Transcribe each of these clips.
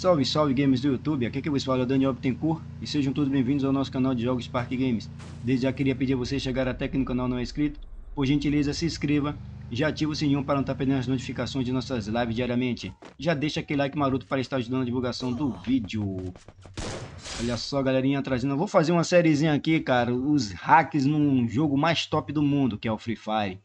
Salve, salve games do YouTube, aqui é que vos fala é o Daniel Bittencourt e sejam todos bem-vindos ao nosso canal de jogos Spark Games. Desde já queria pedir a vocês chegar até aqui no canal não é inscrito, por gentileza se inscreva e já ativa o sininho para não estar perdendo as notificações de nossas lives diariamente. Já deixa aquele like maroto para estar ajudando a divulgação do vídeo. Olha só galerinha, trazendo, eu vou fazer uma sériezinha aqui cara, os hacks num jogo mais top do mundo que é o Free Fire.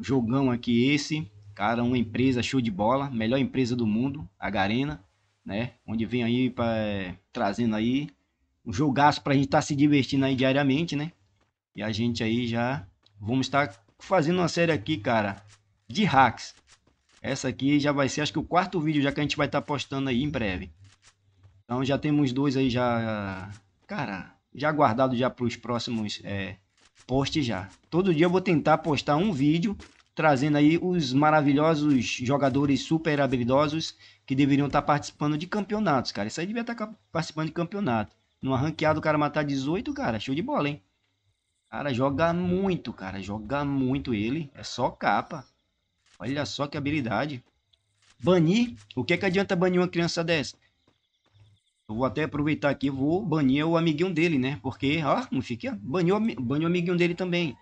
Jogão aqui esse, cara, uma empresa show de bola, melhor empresa do mundo, a Garena né? Onde vem aí pra, é, trazendo aí um jogaço para a gente estar tá se divertindo aí diariamente, né? E a gente aí já vamos estar tá fazendo uma série aqui, cara, de hacks. Essa aqui já vai ser, acho que o quarto vídeo já que a gente vai estar tá postando aí em breve. Então já temos dois aí já, cara, já guardado já para os próximos é, posts já. Todo dia eu vou tentar postar um vídeo trazendo aí os maravilhosos jogadores super habilidosos que deveriam estar tá participando de campeonatos, cara. Isso aí devia estar tá participando de campeonato. Numa ranqueada o cara matar 18, cara, show de bola, hein? Cara, joga muito, cara, joga muito ele. É só capa. Olha só que habilidade. Banir? O que é que adianta banir uma criança dessa? Eu vou até aproveitar aqui, vou banir o amiguinho dele, né? Porque, ó, não fica. Baniu, o amiguinho dele também.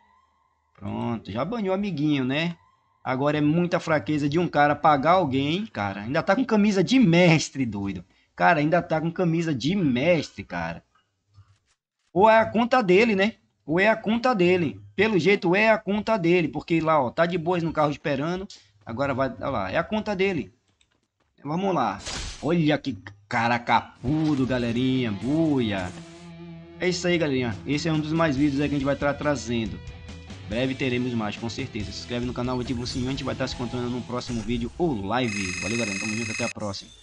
Pronto, já banhou amiguinho, né? Agora é muita fraqueza de um cara pagar alguém, cara. Ainda tá com camisa de mestre, doido. Cara, ainda tá com camisa de mestre, cara. Ou é a conta dele, né? Ou é a conta dele. Pelo jeito, é a conta dele. Porque lá, ó, tá de boas no carro esperando. Agora vai. Olha lá, é a conta dele. Vamos lá. Olha que cara capudo, galerinha. Buia. É isso aí, galerinha. Esse é um dos mais vídeos aí que a gente vai estar trazendo. Breve teremos mais, com certeza. Se inscreve no canal, ativa o sininho, a gente vai estar se encontrando no próximo vídeo ou live. Valeu, galera. Tamo junto, até a próxima.